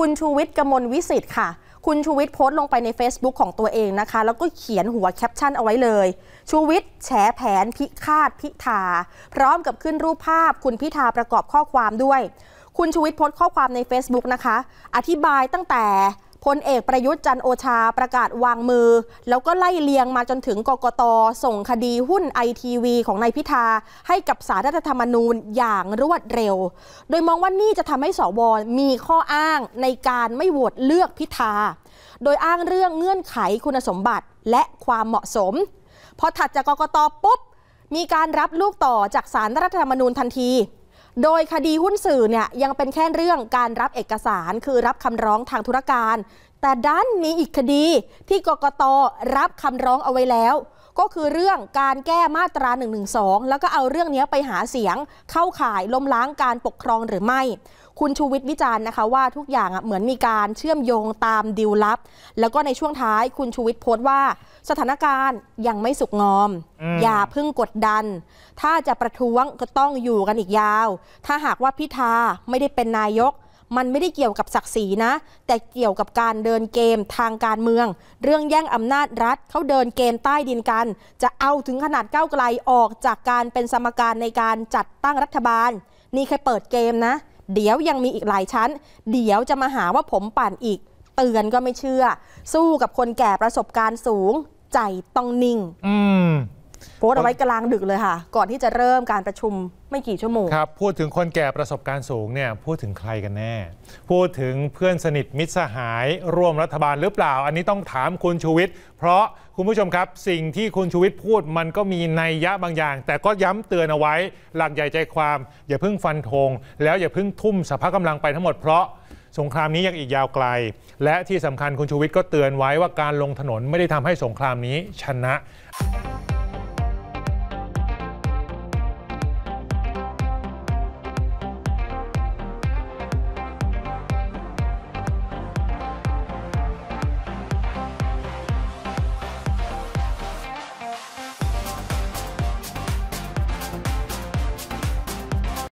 คุณชูวิทย์กมลวิสิต์ค่ะ คุณชูวิทย์โพสต์ลงไปใน Facebook ของตัวเองนะคะ แล้วก็เขียนหัวแคปชั่นเอาไว้เลย ชูวิทย์แฉแผนพิฆาตพิธา พร้อมกับขึ้นรูปภาพคุณพิธาประกอบข้อความด้วย คุณชูวิทย์โพสต์ข้อความใน Facebook นะคะ อธิบายตั้งแต่พลเอกประยุทธ์จันโอชาประกาศวางมือ แล้วก็ไล่เลียงมาจนถึงกกตส่งคดีหุ้นไอทีวีของนายพิธา ให้กับสารรัฐธรรมนูญอย่างรวดเร็ว โดยมองว่านี่จะทำให้สวมีข้ออ้างในการไม่โหวตเลือกพิธา โดยอ้างเรื่องเงื่อนไขคุณสมบัติและความเหมาะสม พอถัดจากกกตปุ๊บ มีการรับลูกต่อจากสารรัฐธรรมนูญทันทีโดยคดีหุ้นสื่อเนี่ยยังเป็นแค่เรื่องการรับเอกสารคือรับคำร้องทางธุรการ แต่ด้านมีอีกคดีที่กกตรับคำร้องเอาไว้แล้วก็คือเรื่องการแก้มาตรา1นึแล้วก็เอาเรื่องนี้ไปหาเสียงเข้าข่ายล้มล้างการปกครองหรือไม่ คุณชูวิทย์วิจารณ์นะคะว่าทุกอย่างเหมือนมีการเชื่อมโยงตามดิวลับ แล้วก็ในช่วงท้ายคุณชูวิทย์โพสต์ว่า สถานการณ์ยังไม่สุกงอม อย่าเพิ่งกดดัน ถ้าจะประท้วงก็ต้องอยู่กันอีกยาว ถ้าหากว่าพิธาไม่ได้เป็นนายกมันไม่ได้เกี่ยวกับศักดิ์ศรีนะ แต่เกี่ยวกับการเดินเกมทางการเมือง เรื่องแย่งอำนาจรัฐเขาเดินเกมใต้ดินกัน จะเอาถึงขนาดก้าวไกลออกจากการเป็นสมการในการจัดตั้งรัฐบาล นี่แค่เปิดเกมนะ เดี๋ยวยังมีอีกหลายชั้น เดี๋ยวจะมาหาว่าผมปั่นอีก เตือนก็ไม่เชื่อ สู้กับคนแก่ประสบการณ์สูง ใจต้องนิ่ง อืมโพสเอาไว้กลางดึกเลยค่ะ ก่อนที่จะเริ่มการประชุมไม่กี่ชั่วโมงครับ พูดถึงคนแก่ประสบการณ์สูงเนี่ยพูดถึงใครกันแน่ พูดถึงเพื่อนสนิทมิตรสหายร่วมรัฐบาลหรือเปล่า อันนี้ต้องถามคุณชูวิทย์เพราะคุณผู้ชมครับสิ่งที่คุณชูวิทย์พูดมันก็มีนัยยะบางอย่าง แต่ก็ย้ำเตือนเอาไว้หลักใหญ่ใจความ อย่าเพิ่งฟันธงแล้วอย่าเพิ่งทุ่มสภาพกำลังไปทั้งหมดเพราะสงครามนี้ยังอีกยาวไกล และที่สำคัญคุณชูวิทย์ก็เตือนไว้ว่าการลงถนนไม่ได้ทำให้สงครามนี้ชนะ